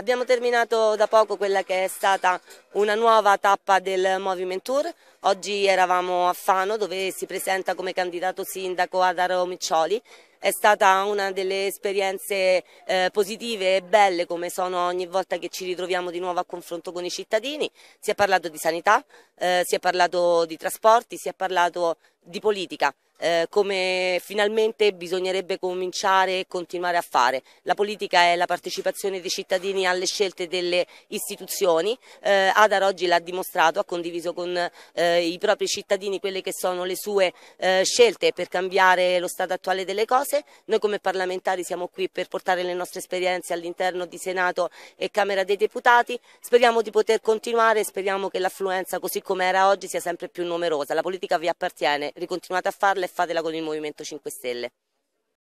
Abbiamo terminato da poco quella che è stata una nuova tappa del Movement Tour. Oggi eravamo a Fano dove si presenta come candidato sindaco Adaro Miccioli. È stata una delle esperienze eh, positive e belle come sono ogni volta che ci ritroviamo di nuovo a confronto con i cittadini. Si è parlato di sanità, eh, si è parlato di trasporti, si è parlato di politica. Eh, come finalmente bisognerebbe cominciare e continuare a fare. La politica è la partecipazione dei cittadini alle scelte delle istituzioni, eh, Adar oggi l'ha dimostrato, ha condiviso con eh, i propri cittadini quelle che sono le sue eh, scelte per cambiare lo stato attuale delle cose, noi come parlamentari siamo qui per portare le nostre esperienze all'interno di Senato e Camera dei Deputati, speriamo di poter continuare, e speriamo che l'affluenza così come era oggi sia sempre più numerosa, la politica vi appartiene, ricontinuate a farla e fatela con il Movimento 5 Stelle.